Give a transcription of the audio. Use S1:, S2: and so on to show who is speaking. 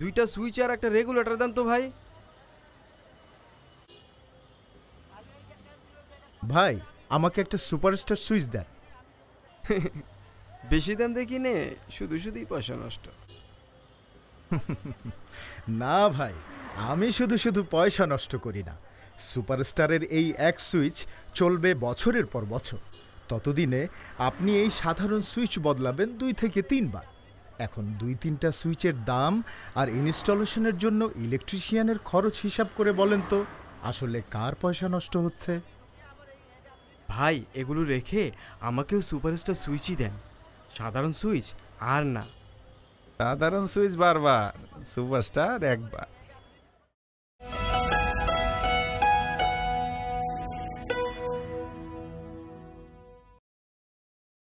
S1: দুইটা সুইচ আর একটা রেগুলেটর দেন তো ভাই
S2: ভাই আমাকে একটা সুপারস্টার সুইচ দেন বেশি দাম দেখি নে শুধু শুধুই পয়সা নষ্ট না ভাই আমি শুধু শুধু পয়সা নষ্ট করি না সুপারস্টারের এই এক সুইচ চলবে বছরের পর বছর ততদিনে আপনি এই সাধারণ সুইচ বদলাবেন দুই থেকে তিনবার এখন দুই তিনটা সুইচের দাম আর ইনস্টলেশনের জন্য ইলেকট্রিশিয়ানের খরচ হিসাব করে বলেন তো আসলে কার পয়সা নষ্ট হচ্ছে
S3: ভাই এগুলো রেখে আমাকেও সুপারস্টার সুইচই দেন সাধারণ সুইচ আর না সাধারণ সুইচ বারবার সুপারস্টার একবার